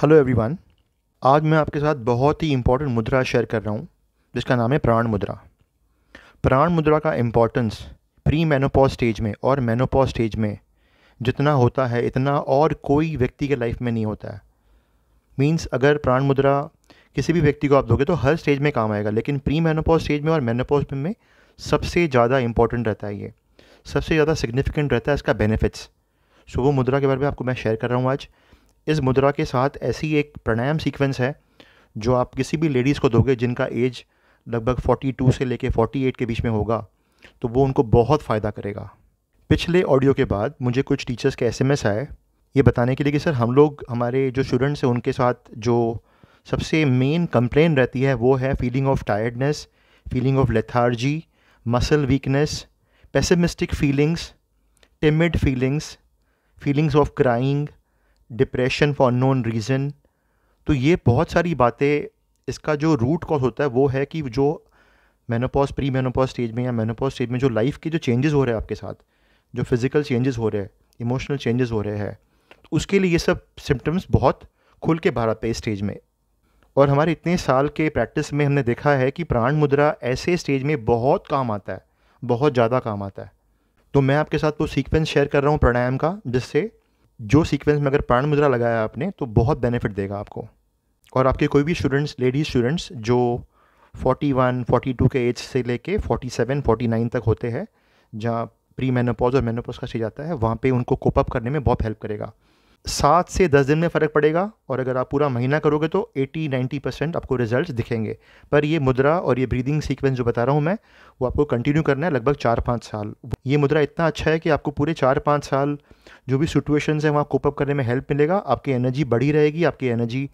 hello everyone आज मैं आपके साथ बहुत ही इम्पोर्टेंट मुद्रा शेयर कर रहा हूँ जिसका नाम है प्राण मुद्रा प्राण मुद्रा का इम्पोर्टेंस प्री मेनोपॉज स्टेज में और मेनोपॉज स्टेज में जितना होता है इतना और कोई व्यक्ति के लाइफ में नहीं होता है मीन्स अगर प्राण मुद्रा किसी भी व्यक्ति को आप दोगे तो हर स्टेज में काम आएगा लेकिन प्री मेनोपॉज स्टेज में और मेनोपॉज में सबसे ज़्यादा इंपॉर्टेंट रहता है ये सबसे ज़्यादा सिग्निफिकेंट रहता है इसका बेनिफिट्स सो वो मुद्रा के बारे में आपको मैं शेयर कर रहा हूँ आज इस मुद्रा के साथ ऐसी एक प्राणायाम सीक्वेंस है जो आप किसी भी लेडीज़ को दोगे जिनका एज लगभग 42 से लेके 48 के बीच में होगा तो वो उनको बहुत फ़ायदा करेगा पिछले ऑडियो के बाद मुझे कुछ टीचर्स के एस आए ये बताने के लिए कि सर हम लोग हमारे जो स्टूडेंट्स हैं उनके साथ जो सबसे मेन कंप्लेन रहती है वो है feeling of tiredness feeling of lethargy muscle weakness pessimistic feelings timid feelings feelings of crying depression for known reason तो ये बहुत सारी बातें इसका जो रूट कॉज होता है वो है कि जो मेनोपॉज प्री मेनोपॉज स्टेज में या मेनोपॉज स्टेज में जो लाइफ के जो चेंजेस हो रहे हैं आपके साथ जो फिज़िकल चेंजेस हो रहे हैं इमोशनल चेंजेस हो रहे हैं तो उसके लिए ये सब सिम्टम्स बहुत खुल के बाहर आते हैं स्टेज में और हमारे इतने साल के प्रैक्टिस में हमने देखा है कि प्राण मुद्रा ऐसे स्टेज में बहुत काम आता है बहुत ज़्यादा काम आता है तो मैं आपके साथ वो सीक्वेंस शेयर कर रहा हूँ प्राणायाम का जिससे जो सीक्वेंस में अगर प्राण मुद्रा लगाया आपने तो बहुत बेनिफिट देगा आपको और आपके कोई भी स्टूडेंट्स लेडीज स्टूडेंट्स जो 41, 42 के एज से लेके 47, 49 तक होते हैं जहाँ प्री मेनोपॉज और मेनोपॉज का स्टेज आता है वहाँ पे उनको कोप अप करने में बहुत हेल्प करेगा सात से दस दिन में फ़र्क पड़ेगा और अगर आप पूरा महीना करोगे तो एटी नाइन्टी परसेंट आपको रिजल्ट दिखेंगे पर ये मुद्रा और ये ब्रीदिंग सीक्वेंस जो बता रहा हूँ मैं वो आपको कंटिन्यू करना है लगभग चार पाँच साल ये मुद्रा इतना अच्छा है कि आपको पूरे चार पाँच साल जो भी सिचुएशन है वहाँ कोपअप करने में हेल्प मिलेगा आपकी एनर्जी बढ़ी रहेगी आपकी एनर्जी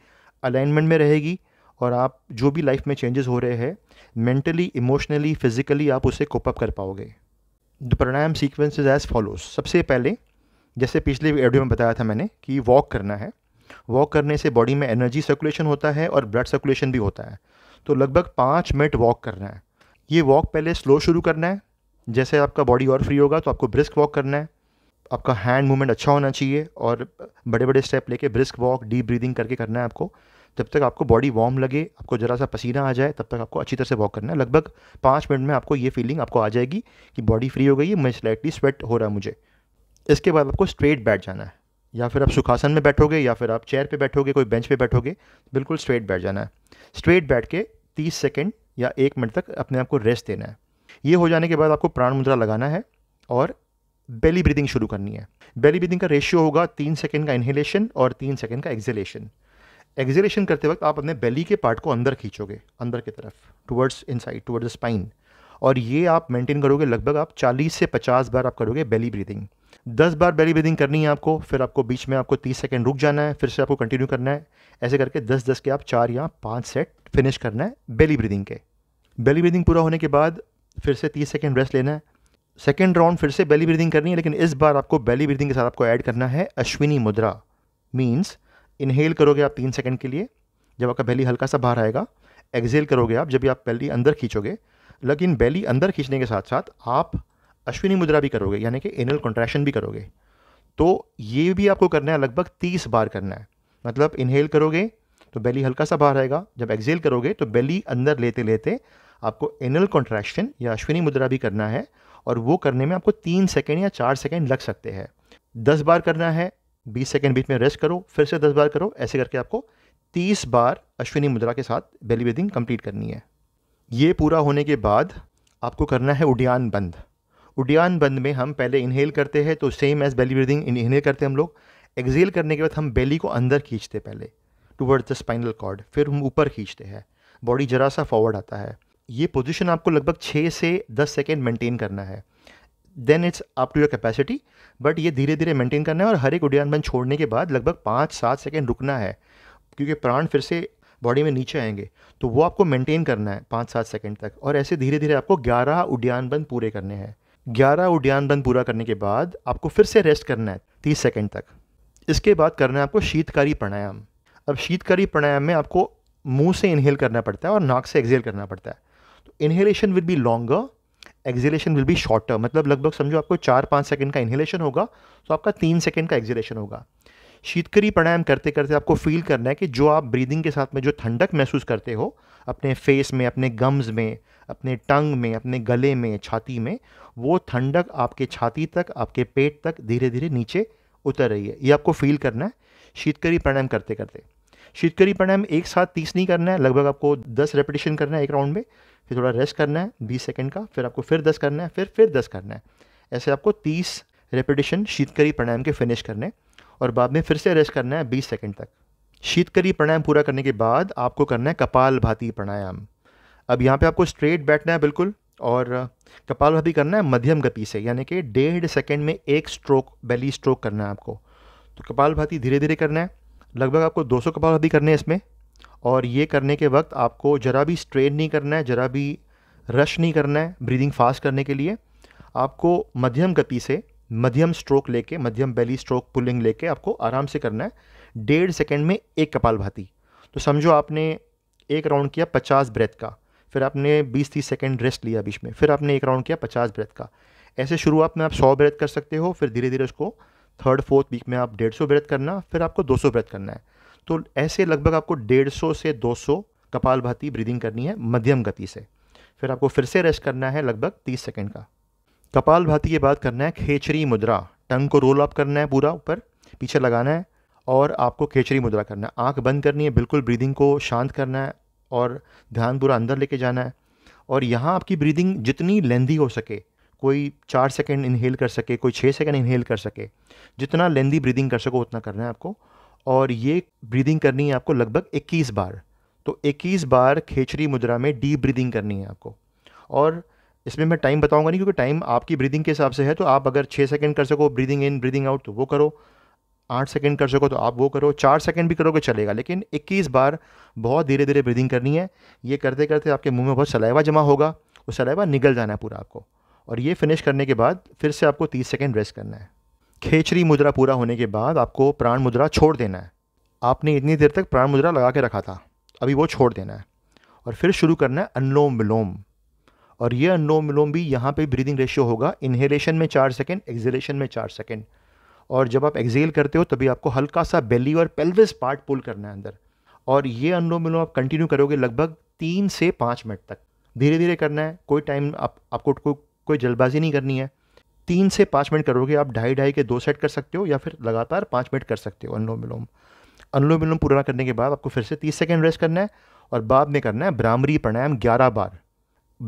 अलाइनमेंट में रहेगी और आप जो भी लाइफ में चेंजेस हो रहे हैं मेंटली इमोशनली फिज़िकली आप उसे कोपअप कर पाओगे the pranayama sequence is as follows सबसे पहले जैसे पिछले वीडियो में बताया था मैंने कि वॉक करना है वॉक करने से बॉडी में एनर्जी सर्कुलेशन होता है और ब्लड सर्कुलेशन भी होता है तो लगभग पाँच मिनट वॉक करना है ये वॉक पहले स्लो शुरू करना है जैसे आपका बॉडी और फ्री होगा तो आपको ब्रिस्क वॉक करना है आपका हैंड मूवमेंट अच्छा होना चाहिए और बड़े बड़े स्टेप लेके ब्रिस्क वॉक डीप ब्रीदिंग करके करना है आपको जब तक आपको बॉडी वार्म लगे आपको ज़रा सा पसीना आ जाए तब तक आपको अच्छी तरह से वॉक करना है लगभग पाँच मिनट में आपको ये फीलिंग आपको आ जाएगी कि बॉडी फ्री हो गई है मैं स्लाइटली स्वेट हो रहा है मुझे इसके बाद आपको स्ट्रेट बैठ जाना है या फिर आप सुखासन में बैठोगे या फिर आप चेयर पे बैठोगे कोई बेंच पे बैठोगे बिल्कुल स्ट्रेट बैठ जाना है स्ट्रेट बैठ के 30 सेकंड या एक मिनट तक अपने आप को रेस्ट देना है ये हो जाने के बाद आपको प्राण मुद्रा लगाना है और बेली ब्रीदिंग शुरू करनी है बेली ब्रीदिंग का रेशियो होगा तीन सेकेंड का इन्हेलेशन और तीन सेकेंड का एक्जेलेशन एक्जेलेशन करते वक्त आप अपने बेली के पार्ट को अंदर खींचोगे अंदर की तरफ टुवर्ड्स साइड टुवर्ड्स स्पाइन और ये आप मेंटेन करोगे लगभग आप 40 से 50 बार आप करोगे बेली ब्रीदिंग दस बार बेली ब्रीदिंग करनी है आपको फिर आपको बीच में आपको तीस सेकेंड रुक जाना है फिर से आपको कंटिन्यू करना है ऐसे करके दस दस के आप चार या पाँच सेट फिनिश करना है बेली ब्रीदिंग के बेली ब्रीदिंग पूरा होने के बाद फिर से तीस सेकेंड रेस्ट लेना है सेकेंड राउंड फिर से बेली ब्रीदिंग करनी है लेकिन इस बार आपको बेली ब्रीदिंग के साथ आपको ऐड करना है अश्विनी मुद्रा मीन्स इनहेल करोगे आप तीन सेकेंड के लिए जब आपका बेली हल्का सा बाहर आएगा एक्जेल करोगे आप जब भी आप बेली अंदर खींचोगे लेकिन बेली अंदर खींचने के साथ साथ आप अश्विनी मुद्रा भी करोगे यानी कि एनल कॉन्ट्रैक्शन भी करोगे तो ये भी आपको करना है लगभग तीस बार करना है मतलब इनहेल करोगे तो बेली हल्का सा बाहर आएगा जब एक्जेल करोगे तो बेली अंदर लेते लेते आपको एनल कॉन्ट्रैक्शन या अश्विनी मुद्रा भी करना है और वो करने में आपको तीन सेकेंड या चार सेकेंड लग सकते हैं दस बार करना है बीस सेकेंड बीच में रेस्ट करो फिर से दस बार करो ऐसे करके आपको तीस बार अश्विनी मुद्रा के साथ बेली ब्रीदिंग कंप्लीट करनी है ये पूरा होने के बाद आपको करना है उडयान बंद उड्यान बंद में हम पहले इन्हेल करते हैं तो same as belly breathing inhale करते हैं हम लोग एक्जेल करने के बाद हम बेली को अंदर खींचते पहले टूवर्ड्स द स्पाइनल कॉर्ड फिर हम ऊपर खींचते हैं बॉडी जरा सा फॉरवर्ड आता है ये पोजिशन आपको लगभग छः से दस सेकेंड मेंटेन करना है then it's up to your capacity but ये धीरे धीरे मेंटेन करना है और हर एक उड्यान बंद छोड़ने के बाद लगभग पाँच सात सेकेंड रुकना है क्योंकि प्राण फिर से बॉडी में नीचे आएंगे तो वो आपको मेंटेन करना है पाँच सात सेकेंड तक और ऐसे धीरे धीरे आपको ग्यारह उड्यान बंद पूरे करने हैं ग्यारह उड्यान बंद पूरा करने के बाद आपको फिर से रेस्ट करना है तीस सेकेंड तक इसके बाद करना है आपको शीतकारी प्राणायाम अब शीतकारी प्राणायाम में आपको मुंह से इनहेल करना पड़ता है और नाक से एक्जेल करना पड़ता है तो inhalation will be longer exhalation will be shorter मतलब लगभग समझो आपको चार पाँच सेकेंड का इनहेलेशन होगा तो आपका तीन सेकेंड का एक्जिलेशन होगा शीतकरी प्राणायाम करते करते आपको फील करना है कि जो आप ब्रीदिंग के साथ में जो ठंडक महसूस करते हो अपने फेस में अपने गम्स में अपने टंग में अपने गले में छाती में वो ठंडक आपके छाती तक आपके पेट तक धीरे धीरे नीचे उतर रही है ये आपको फील करना है शीतकरी प्राणायाम करते करते शीतकरी प्राणायाम एक साथ तीस नहीं करना है लगभग आपको दस रेपिटेशन करना है एक राउंड में फिर थोड़ा रेस्ट करना है बीस सेकेंड का फिर आपको फिर दस करना है फिर फिर दस करना है ऐसे आपको तीस रेपिटेशन शीतकरी प्राणायाम के फिनिश करने और बाद में फिर से रेस्ट करना है बीस सेकेंड तक शीतकरी प्राणायाम पूरा करने के बाद आपको करना है कपाल भाती प्राणायाम अब यहाँ पे आपको स्ट्रेट बैठना है बिल्कुल और कपाल भाती करना है मध्यम गति से यानी कि डेढ़ सेकेंड में एक स्ट्रोक बेली स्ट्रोक करना है आपको तो कपाल भाती धीरे धीरे करना है लगभग आपको 200 सौ भाती करने हैं इसमें और ये करने के वक्त आपको ज़रा भी स्ट्रेन नहीं करना है ज़रा भी रश नहीं करना है ब्रीदिंग फास्ट करने के लिए आपको मध्यम गति से मध्यम स्ट्रोक लेके मध्यम बेली स्ट्रोक पुलिंग लेके आपको आराम से करना है डेढ़ सेकेंड में एक कपाल भाती तो समझो आपने एक राउंड किया पचास ब्रेथ का फिर आपने बीस तीस सेकेंड रेस्ट लिया बीच में फिर आपने एक राउंड किया पचास ब्रेथ का ऐसे शुरुआत में आप सौ ब्रेथ कर सकते हो फिर धीरे धीरे उसको थर्ड फोर्थ वीक में आप डेढ़ सौ ब्रेथ करना फिर आपको दो सौ ब्रेथ करना है तो ऐसे लगभग आपको डेढ़ सौ से दो सौ कपाल भाती ब्रीदिंग करनी है मध्यम गति से फिर आपको फिर से रेस्ट करना है लगभग तीस सेकेंड का कपाल भाती के बाद करना है खेचरी मुद्रा टंग को रोल अप करना है पूरा ऊपर पीछे लगाना है और आपको खेचरी मुद्रा करना है आँख बंद करनी है बिल्कुल ब्रीदिंग को शांत करना है और ध्यान पूरा अंदर लेके जाना है और यहाँ आपकी ब्रीदिंग जितनी लेंदी हो सके कोई चार सेकेंड इनहेल कर सके कोई छः सेकेंड इनहेल कर सके जितना लेंदी ब्रीदिंग कर सको उतना करना है आपको और ये ब्रीदिंग करनी है आपको लगभग 21 बार तो 21 बार खेचरी मुद्रा में डीप ब्रीदिंग करनी है आपको और इसमें मैं टाइम बताऊंगा नहीं क्योंकि टाइम आपकी ब्रीदिंग के हिसाब से है तो आप अगर छः सेकंड कर सको ब्रीदिंग इन ब्रीदिंग आउट तो वो करो आठ सेकेंड कर सको तो आप वो करो चार सेकेंड भी करोगे चलेगा लेकिन इक्कीस बार बहुत धीरे धीरे ब्रीदिंग करनी है ये करते करते आपके मुंह में बहुत सलाइवा जमा होगा वो सलाइवा निकल जाना है पूरा आपको और ये फिनिश करने के बाद फिर से आपको तीस सेकेंड रेस्ट करना है खेचरी मुद्रा पूरा होने के बाद आपको प्राण मुद्रा छोड़ देना है आपने इतनी देर तक प्राण मुद्रा लगा के रखा था अभी वो छोड़ देना है और फिर शुरू करना है अनुलोम विलोम और ये अनुलोम विलोम भी यहाँ पे ब्रीदिंग रेशियो होगा इन्हेलेशन में चार सेकेंड एक्जेलेशन में चार सेकेंड और जब आप एक्जेल करते हो तभी आपको हल्का सा बेली और पेल्विस पार्ट पुल करना है अंदर और ये अनुलोम विलोम आप कंटिन्यू करोगे लगभग तीन से पाँच मिनट तक धीरे धीरे करना है कोई टाइम आप आपको कोई कोई जल्दबाजी नहीं करनी है तीन से पाँच मिनट करोगे आप ढाई ढाई के दो सेट कर सकते हो या फिर लगातार पाँच मिनट कर सकते हो अनुलोम विलोम अनुलोम विलोम पूरा करने के बाद आपको फिर से तीस सेकेंड रेस्ट करना है और बाद में करना है ब्रामरी प्राणायाम ग्यारह बार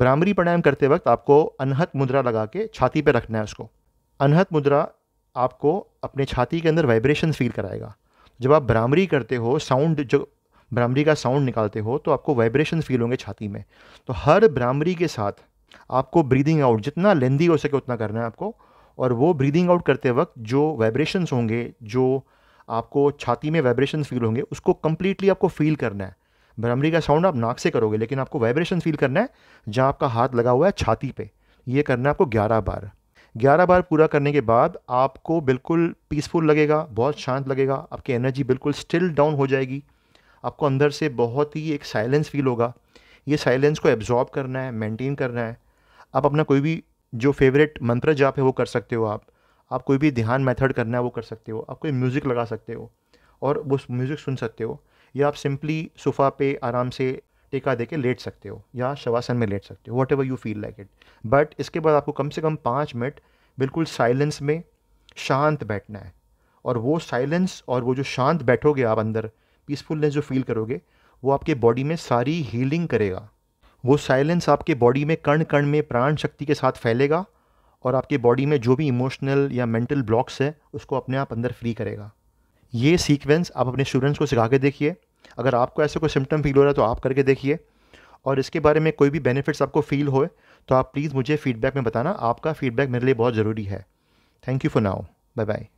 ब्रामरी प्राणायाम करते वक्त आपको अनहत मुद्रा लगा के छाती पर रखना है उसको अनहत मुद्रा आपको अपने छाती के अंदर वाइब्रेशन फील कराएगा जब आप भ्रामरी करते हो साउंड जो भ्रामरी का साउंड निकालते हो तो आपको वाइब्रेशन फील होंगे छाती में तो हर भ्रामरी के साथ आपको ब्रीदिंग आउट जितना लेंदी हो सके उतना करना है आपको और वो ब्रीदिंग आउट करते वक्त जो वाइब्रेशंस होंगे जो आपको छाती में वाइब्रेशन फील होंगे उसको कम्प्लीटली आपको फील करना है भ्रामरी का साउंड आप नाक से करोगे लेकिन आपको वाइब्रेशन फील करना है जहाँ आपका हाथ लगा हुआ है छाती पे ये करना है आपको ग्यारह बार ग्यारह बार पूरा करने के बाद आपको बिल्कुल पीसफुल लगेगा बहुत शांत लगेगा आपकी एनर्जी बिल्कुल स्टिल डाउन हो जाएगी आपको अंदर से बहुत ही एक साइलेंस फील होगा ये साइलेंस को एब्जॉर्ब करना है मेंटेन करना है आप अपना कोई भी जो फेवरेट मंत्र जाप है वो कर सकते हो आप आप कोई भी ध्यान मेथड करना है वो कर सकते हो आप कोई म्यूज़िक लगा सकते हो और वो म्यूज़िक सुन सकते हो या आप सिंपली सोफ़ा पे आराम से टेका दे के लेट सकते हो या शवासन में लेट सकते हो whatever you feel like it but इसके बाद आपको कम से कम पाँच मिनट बिल्कुल साइलेंस में शांत बैठना है और वो साइलेंस और वो जो शांत बैठोगे आप अंदर पीसफुलनेस जो फील करोगे वो आपके बॉडी में सारी हीलिंग करेगा वो साइलेंस आपके बॉडी में कण कण में प्राण शक्ति के साथ फैलेगा और आपके बॉडी में जो भी इमोशनल या मेंटल ब्लॉक्स है उसको अपने आप अंदर फ्री करेगा ये सीक्वेंस आप अपने स्टूडेंट्स को सिखा के देखिए अगर आपको ऐसे कोई सिम्टम फील हो रहा है तो आप करके देखिए और इसके बारे में कोई भी बेनिफिट्स आपको फील होए तो आप प्लीज़ मुझे फ़ीडबैक में बताना आपका फ़ीडबैक मेरे लिए बहुत ज़रूरी है thank you for now bye bye